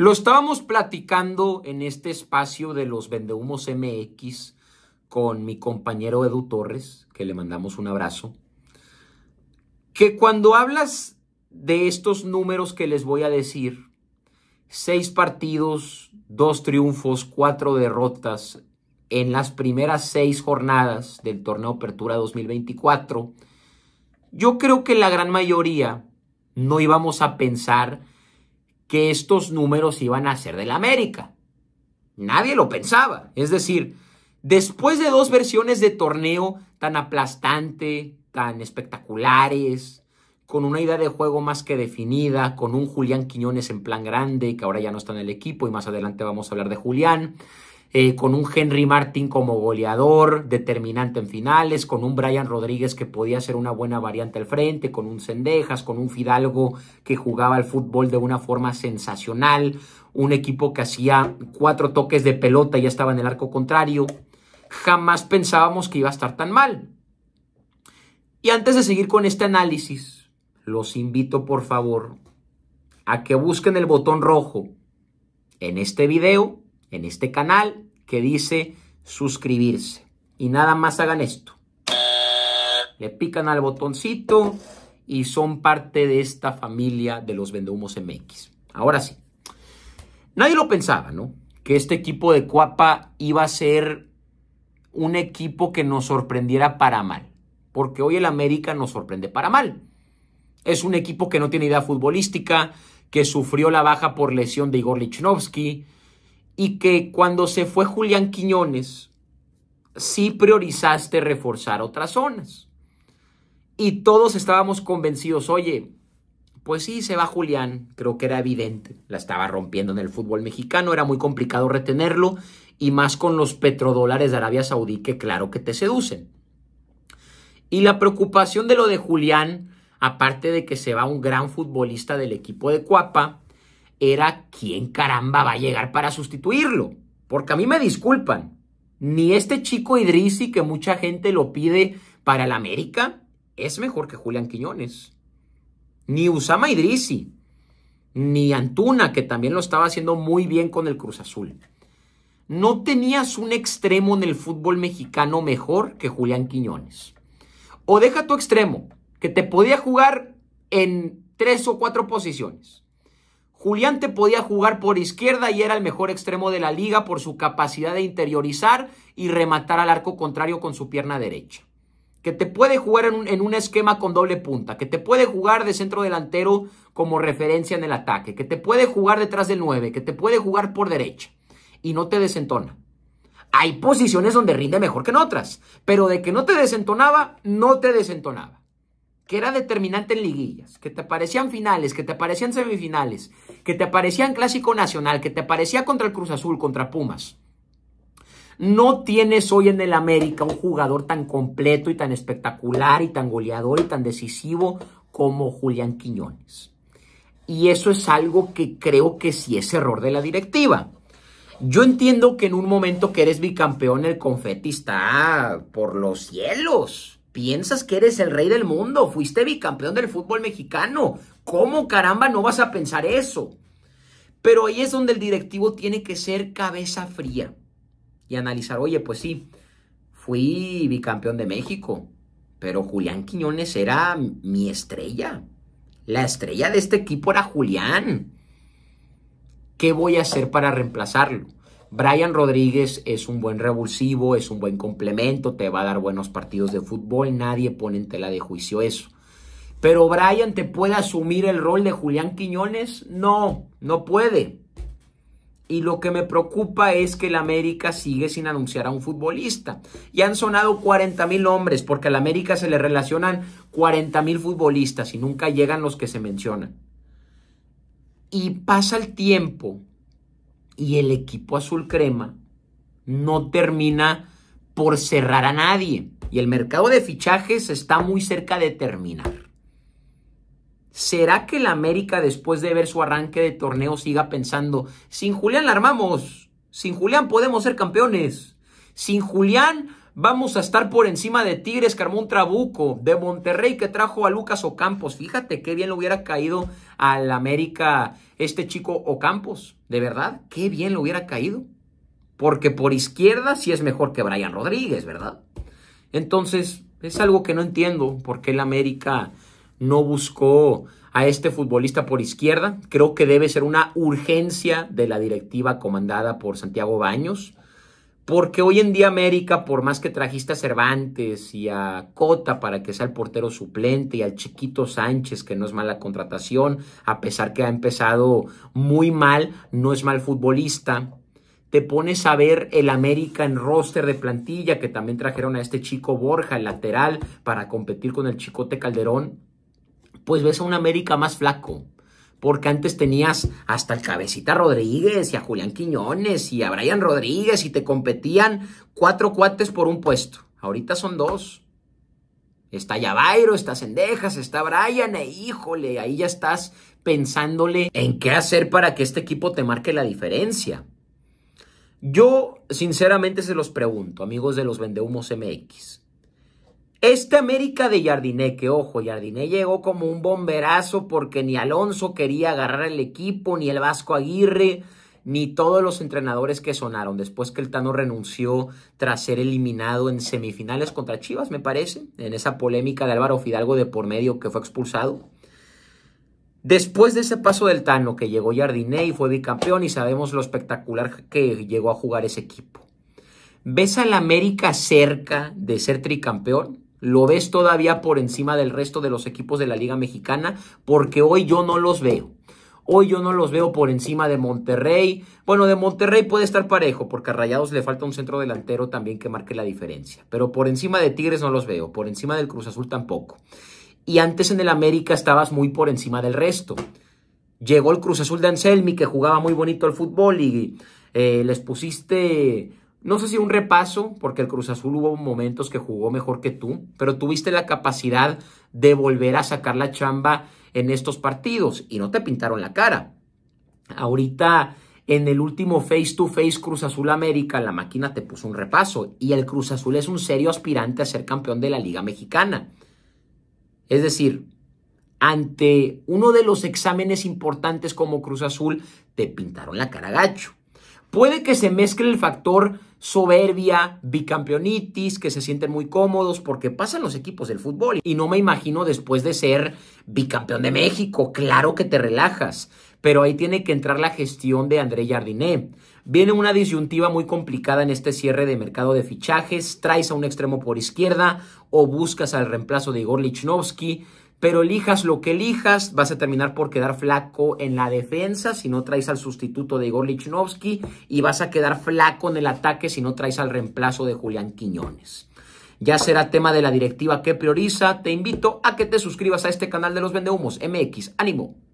Lo estábamos platicando en este espacio de los Vendehumos MX con mi compañero Edu Torres, que le mandamos un abrazo, que cuando hablas de estos números que les voy a decir, seis partidos, dos triunfos, cuatro derrotas en las primeras seis jornadas del torneo Apertura 2024, yo creo que la gran mayoría no íbamos a pensar que estos números iban a ser del América. Nadie lo pensaba. Es decir, después de dos versiones de torneo tan aplastante, tan espectaculares, con una idea de juego más que definida, con un Julián Quiñones en plan grande, que ahora ya no está en el equipo y más adelante vamos a hablar de Julián, eh, con un Henry Martin como goleador, determinante en finales, con un Brian Rodríguez que podía ser una buena variante al frente, con un Cendejas, con un Fidalgo que jugaba al fútbol de una forma sensacional, un equipo que hacía cuatro toques de pelota y ya estaba en el arco contrario. Jamás pensábamos que iba a estar tan mal. Y antes de seguir con este análisis, los invito por favor a que busquen el botón rojo en este video en este canal que dice suscribirse. Y nada más hagan esto. Le pican al botoncito y son parte de esta familia de los Vendehumos MX. Ahora sí. Nadie lo pensaba, ¿no? Que este equipo de Cuapa iba a ser un equipo que nos sorprendiera para mal. Porque hoy el América nos sorprende para mal. Es un equipo que no tiene idea futbolística, que sufrió la baja por lesión de Igor Lichnowsky, y que cuando se fue Julián Quiñones, sí priorizaste reforzar otras zonas. Y todos estábamos convencidos, oye, pues sí, se va Julián, creo que era evidente, la estaba rompiendo en el fútbol mexicano, era muy complicado retenerlo, y más con los petrodólares de Arabia Saudí que claro que te seducen. Y la preocupación de lo de Julián, aparte de que se va un gran futbolista del equipo de Cuapa, era quién caramba va a llegar para sustituirlo. Porque a mí me disculpan, ni este chico Idrisi que mucha gente lo pide para el América es mejor que Julián Quiñones. Ni Usama Idrisi, ni Antuna, que también lo estaba haciendo muy bien con el Cruz Azul. No tenías un extremo en el fútbol mexicano mejor que Julián Quiñones. O deja tu extremo, que te podía jugar en tres o cuatro posiciones. Julián te podía jugar por izquierda y era el mejor extremo de la liga por su capacidad de interiorizar y rematar al arco contrario con su pierna derecha. Que te puede jugar en un, esquema con doble punta, que te puede jugar de centro delantero como referencia en el ataque, que te puede jugar detrás del 9, que te puede jugar por derecha y no te desentona. Hay posiciones donde rinde mejor que en otras, pero de que no te desentonaba, no te desentonaba que era determinante en liguillas, que te parecían finales, que te parecían semifinales, que te parecían Clásico Nacional, que te parecía contra el Cruz Azul, contra Pumas. No tienes hoy en el América un jugador tan completo y tan espectacular y tan goleador y tan decisivo como Julián Quiñones. Y eso es algo que creo que sí es error de la directiva. Yo entiendo que en un momento que eres bicampeón el confeti está ah, por los cielos. Piensas que eres el rey del mundo, fuiste bicampeón del fútbol mexicano. ¿Cómo caramba no vas a pensar eso? Pero ahí es donde el directivo tiene que ser cabeza fría y analizar, oye, pues sí, fui bicampeón de México, pero Julián Quiñones era mi estrella. La estrella de este equipo era Julián. ¿Qué voy a hacer para reemplazarlo? Brian Rodríguez es un buen revulsivo, es un buen complemento, te va a dar buenos partidos de fútbol, nadie pone en tela de juicio eso. Pero Brian te puede asumir el rol de Julián Quiñones, no, no puede. Y lo que me preocupa es que el América sigue sin anunciar a un futbolista. Y han sonado 40 mil hombres porque al América se le relacionan 40 mil futbolistas y nunca llegan los que se mencionan. Y pasa el tiempo y el equipo azul crema no termina por cerrar a nadie. Y el mercado de fichajes está muy cerca de terminar. ¿Será que la América, después de ver su arranque de torneo, siga pensando, sin Julián la armamos, sin Julián podemos ser campeones, sin Julián Vamos a estar por encima de Tigres, Carmón Trabuco, de Monterrey que trajo a Lucas Ocampos. Fíjate qué bien le hubiera caído al América este chico Ocampos. De verdad, qué bien le hubiera caído. Porque por izquierda sí es mejor que Brian Rodríguez, ¿verdad? Entonces, es algo que no entiendo por qué el América no buscó a este futbolista por izquierda. Creo que debe ser una urgencia de la directiva comandada por Santiago Baños. Porque hoy en día América, por más que trajiste a Cervantes y a Cota para que sea el portero suplente y al chiquito Sánchez, que no es mala contratación, a pesar que ha empezado muy mal, no es mal futbolista, te pones a ver el América en roster de plantilla, que también trajeron a este chico Borja, el lateral, para competir con el chicote Calderón, pues ves a un América más flaco porque antes tenías hasta el Cabecita Rodríguez y a Julián Quiñones y a Brian Rodríguez y te competían cuatro cuates por un puesto. Ahorita son dos. Está Yabairo, está Cendejas, está Brian, e híjole, ahí ya estás pensándole en qué hacer para que este equipo te marque la diferencia. Yo, sinceramente, se los pregunto, amigos de los Vendehumos MX. Esta América de Jardiné, que ojo, Jardiné llegó como un bomberazo porque ni Alonso quería agarrar el equipo, ni el Vasco Aguirre, ni todos los entrenadores que sonaron después que el Tano renunció tras ser eliminado en semifinales contra Chivas, me parece, en esa polémica de Álvaro Fidalgo de por medio que fue expulsado. Después de ese paso del Tano, que llegó Jardiné y fue bicampeón, y sabemos lo espectacular que llegó a jugar ese equipo. ¿Ves la América cerca de ser tricampeón? Lo ves todavía por encima del resto de los equipos de la Liga Mexicana, porque hoy yo no los veo. Hoy yo no los veo por encima de Monterrey. Bueno, de Monterrey puede estar parejo, porque a Rayados le falta un centro delantero también que marque la diferencia. Pero por encima de Tigres no los veo, por encima del Cruz Azul tampoco. Y antes en el América estabas muy por encima del resto. Llegó el Cruz Azul de Anselmi, que jugaba muy bonito al fútbol, y eh, les pusiste no sé si un repaso, porque el Cruz Azul hubo momentos que jugó mejor que tú, pero tuviste la capacidad de volver a sacar la chamba en estos partidos y no te pintaron la cara. Ahorita en el último face to face Cruz Azul América, la máquina te puso un repaso y el Cruz Azul es un serio aspirante a ser campeón de la Liga Mexicana. Es decir, ante uno de los exámenes importantes como Cruz Azul, te pintaron la cara gacho. Puede que se mezcle el factor soberbia, bicampeonitis, que se sienten muy cómodos, porque pasan los equipos del fútbol. Y no me imagino después de ser bicampeón de México, claro que te relajas, pero ahí tiene que entrar la gestión de André Jardiné. Viene una disyuntiva muy complicada en este cierre de mercado de fichajes, traes a un extremo por izquierda o buscas al reemplazo de Igor Lichnowsky pero elijas lo que elijas, vas a terminar por quedar flaco en la defensa si no traes al sustituto de Igor Lichnowsky y vas a quedar flaco en el ataque si no traes al reemplazo de Julián Quiñones. Ya será tema de la directiva que prioriza. Te invito a que te suscribas a este canal de los Vendehumos MX. ¡Ánimo!